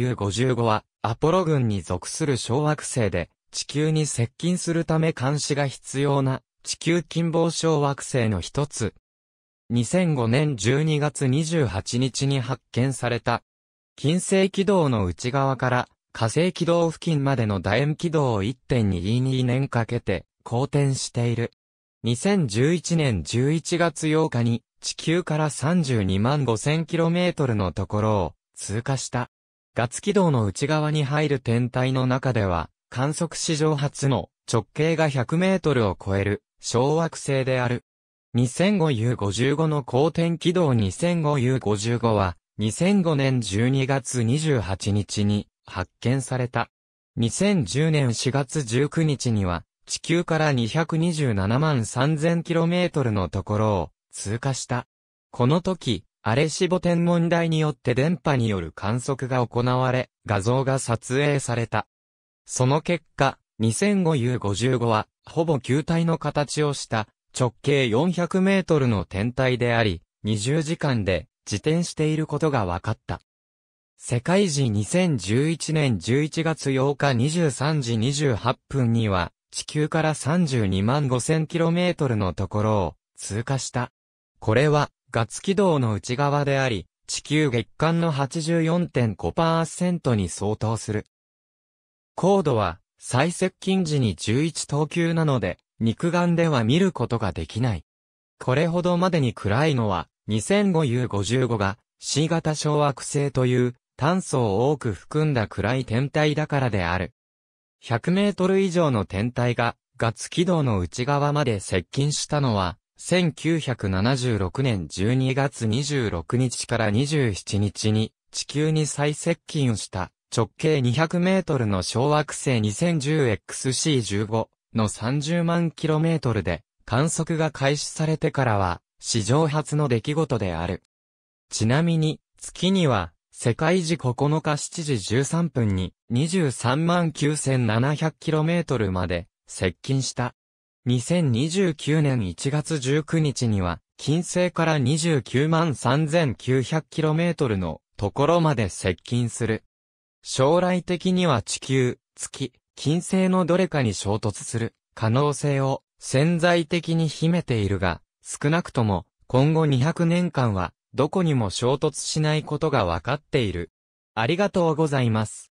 U55 は、アポロ軍に属する小惑星で、地球に接近するため監視が必要な、地球近傍小惑星の一つ。2005年12月28日に発見された。金星軌道の内側から火星軌道付近までの楕円軌道を1.22年かけて好転している。2011年11月8日に地球から32万 5000km のところを通過した。月軌道の内側に入る天体の中では、観測史上初の直径が100メートルを超える小惑星である。2005U55 の公転軌道 2005U55 は、2005年12月28日に発見された。2010年4月19日には、地球から227万3 0 0 0トルのところを通過した。この時、アレシボ天文台によって電波による観測が行われ、画像が撮影された。その結果、2005U55 は、ほぼ球体の形をした、直径400メートルの天体であり、20時間で自転していることが分かった。世界時2011年11月8日23時28分には、地球から32万5000キロメートルのところを通過した。これは月軌道の内側であり、地球月間の84.5%に相当する。高度は、最接近時に11等級なので、肉眼では見ることができない。これほどまでに暗いのは、2005U55 が C 型小惑星という炭素を多く含んだ暗い天体だからである。100メートル以上の天体がガツ軌道の内側まで接近したのは1976年12月26日から27日に地球に最接近した直径200メートルの小惑星 2010XC15 の30万キロメートルで観測が開始されてからは史上初の出来事である。ちなみに月には世界時9日7時13分に23万9 7 0 0トルまで接近した。2029年1月19日には、金星から29万 3900km のところまで接近する。将来的には地球、月、金星のどれかに衝突する可能性を潜在的に秘めているが、少なくとも今後200年間はどこにも衝突しないことがわかっている。ありがとうございます。